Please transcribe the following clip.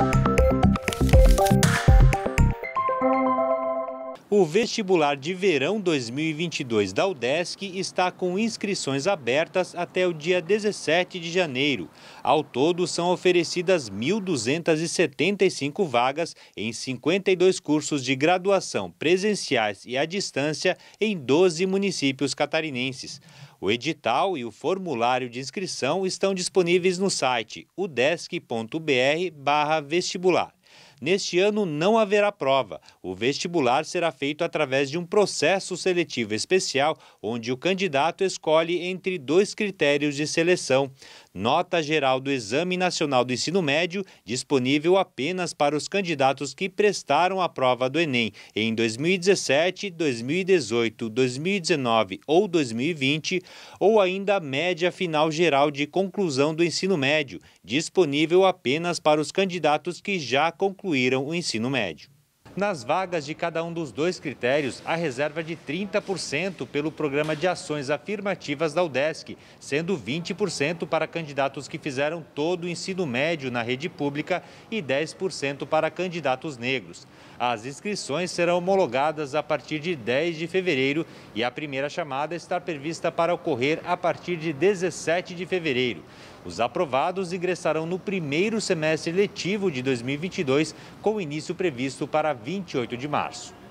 Bye. O vestibular de verão 2022 da UDESC está com inscrições abertas até o dia 17 de janeiro. Ao todo, são oferecidas 1.275 vagas em 52 cursos de graduação presenciais e à distância em 12 municípios catarinenses. O edital e o formulário de inscrição estão disponíveis no site udesc.br/vestibular. Neste ano não haverá prova. O vestibular será feito através de um processo seletivo especial, onde o candidato escolhe entre dois critérios de seleção nota geral do Exame Nacional do Ensino Médio, disponível apenas para os candidatos que prestaram a prova do Enem em 2017, 2018, 2019 ou 2020, ou ainda a média final geral de conclusão do ensino médio, disponível apenas para os candidatos que já concluíram o ensino médio. Nas vagas de cada um dos dois critérios, a reserva de 30% pelo Programa de Ações Afirmativas da UDESC, sendo 20% para candidatos que fizeram todo o ensino médio na rede pública e 10% para candidatos negros. As inscrições serão homologadas a partir de 10 de fevereiro e a primeira chamada está prevista para ocorrer a partir de 17 de fevereiro. Os aprovados ingressarão no primeiro semestre letivo de 2022, com início previsto para 28 de março.